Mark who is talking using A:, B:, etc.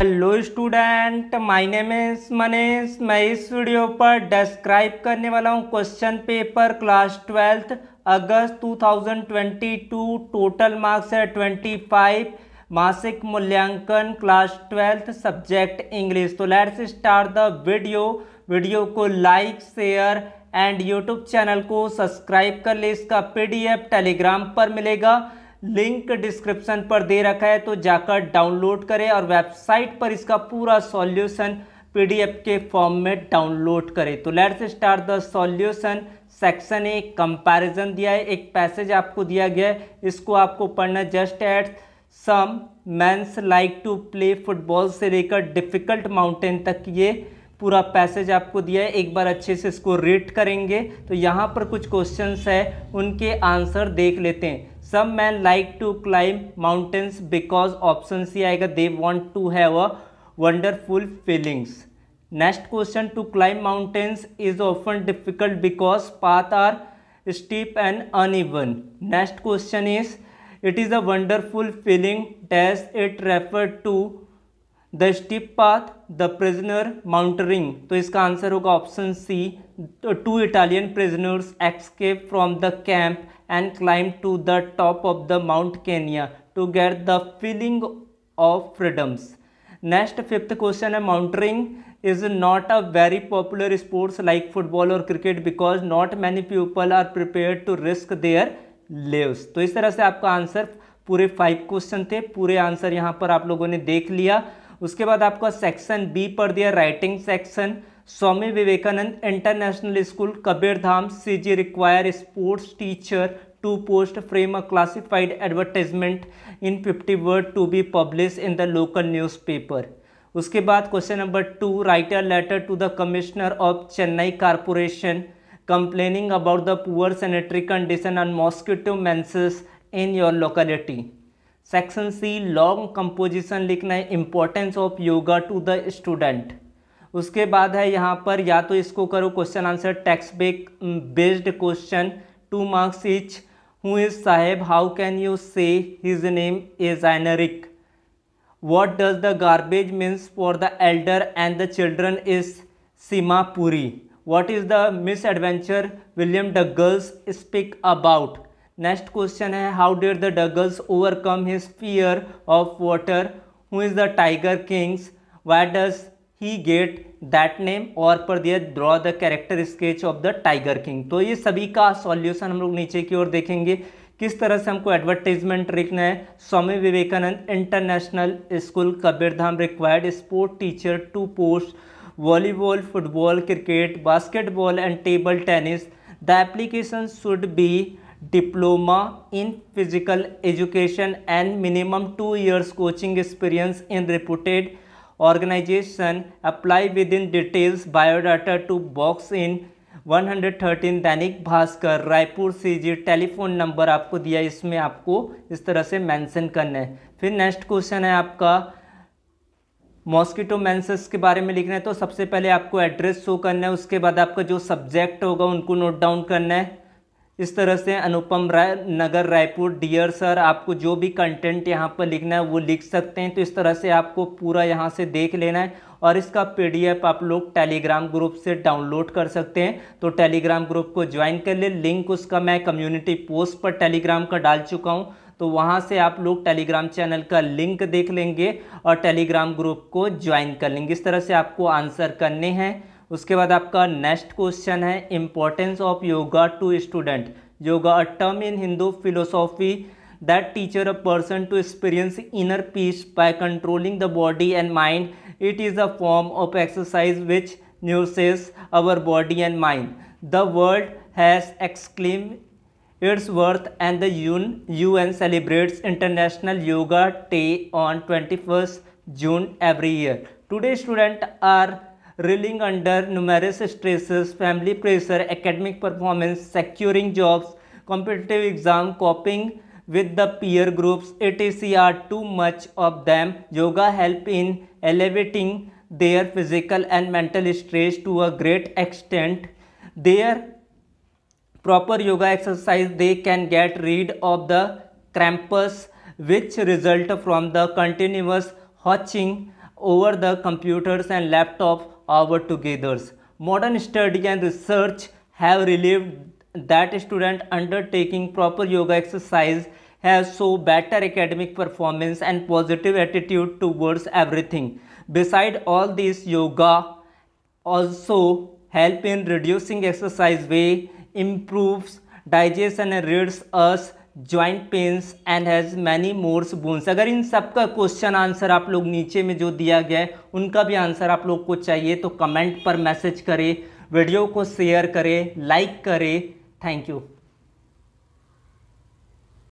A: Hello student my name is Manish मैं इस video पर डिस्क्राइब करने वाला हूँ क्वेश्चन पेपर क्लास ट्वेल्थ अगस्त 2022 टोटल मार्क्स है 25 मासिक मूल्यांकन क्लास ट्वेल्थ सब्जेक्ट इंग्लिश तो let's start the video video को like share and YouTube channel को सब्सक्राइब कर ले इसका पीडीएफ टेलीग्राम पर मिलेगा लिंक डिस्क्रिप्शन पर दे रखा है तो जाकर डाउनलोड करें और वेबसाइट पर इसका पूरा सॉल्यूशन पीडीएफ के फॉर्म में डाउनलोड करें तो let's start the solution section A comparison दिया है एक पैसेज आपको दिया गया है इसको आपको पढ़ना just at some mens like to play football से लेकर डिफ़िकल्ट माउंटेन तक ये पूरा पैसेज आपको दिया है एक बार अच्छे से इसको रीड करेंगे तो यहाँ पर कुछ क्वेश्चंस है उनके आंसर देख लेते हैं some men like to climb mountains because option C आएगा they want to have a wonderful feelings next question to climb mountains is often difficult because paths are steep and uneven next question is it is a wonderful feeling does it refer to the steep path the prisoner mountaineering तो इसका answer होगा option C two Italian prisoners escape from the camp and climb to the top of the Mount Kenya to get the feeling of freedoms next fifth question है mountaineering is not a very popular sports like football और cricket because not many people are prepare to risk their lives तो इस तरह से आपका answer पूरे five question थे पूरे आंसर यहाँ पर आप लोगों ने देख लिया उसके बाद आपका सेक्शन बी पर दिया writing section Swami Vivekananda international school Kabirdham C G require sports teacher to post frame a classified advertisement in fifty word to be publish in the local newspaper उसके बाद question number two write a letter to the commissioner of Chennai corporation complaining about the poor sanitary condition and mosquito menaces in your locality section C long composition लिखना है importance of yoga to the student उसके बाद है यहाँ पर या तो इसको करो question answer text back based question two marks each who is Saheb how can you say his name is Enrique what does the garbage means for the elder and the children is Seemapuri what is the misadventure William Douglas speak about next question है how dare the Douglas overcome his fear of water who is the tiger kings why does he get that name और पर दिया draw the character sketch of the tiger king तो ये सभी का solution हम लोग नीचे की ओर देखेंगे किस तरह से हमको एडवर्टीजमेंट लिखना है Swami Vivekananda international school Kabirdham required sport teacher to post volleyball football cricket basketball and table tennis the application should be diploma in physical education and minimum two years coaching experience in organisation apply with in details biodata to box in 113 Dainik Bhaskar Raipur CG telephone number आपको दिया इसमें आपको इस तरह से mention करना है फिर नेक्स्ट क्वेश्चन है आपका मॉस्किटो मैंसेस के बारे में लिखना है तो सबसे पहले आपको एड्रेस शो करना है उसके बाद आपका जो सब्जेक्ट होगा उनको नोट डाउन करना है इस तरह से अनुपम राय नगर रायपुर डियर सर आपको जो भी कंटेंट यहाँ पर लिखना है वो लिख सकते हैं तो इस तरह से आपको पूरा यहाँ से देख लेना है और इसका पीडीएफ आप लोग टेलीग्राम ग्रुप से डाउनलोड कर सकते हैं तो टेलीग्राम ग्रुप को ज्वाइन कर ले लिंक उसका मैं कम्युनिटी पोस्ट पर टेलीग्राम का डाल चुका हूँ तो वहाँ से आप लोग टेलीग्राम चैनल का लिंक देख लेंगे और टेलीग्राम ग्रुप को ज्वाइन कर लेंगे इस तरह से आपको आंसर करने हैं उसके बाद आपका नेक्स्ट क्वेश्चन है importance of yoga to student yoga a term in Hindu philosophy that teacher a person to experience inner peace by controlling the body and mind it is a form of exercise which nourishes our body and mind the world has exclaim its worth and दून U N celebrates international yoga day on twenty first June every year today student are reeling under numerous stresses, family pressure, academic performance, securing jobs, competitive exam, coping with the peer groups, etc. are too much of them. Yoga help in elevating their physical and mental stress to a great extent. Their proper yoga exercise they can get rid of the cramps which result from the continuous watching over the computers and laptop our together's Modern study and research have revealed that students undertaking proper yoga exercise has so better academic performance and positive attitude towards everything. Beside all this, yoga also help in reducing exercise way, improves digestion and reads us joint pains and has many mores bones अगर इन सब का question answer आप लोग नीचे में जो दिया गया है उनका भी आंसर आप लोग को चाहिए तो कमेंट पर मैसेज करें वीडियो को शेयर करें लाइक करें थैंक यू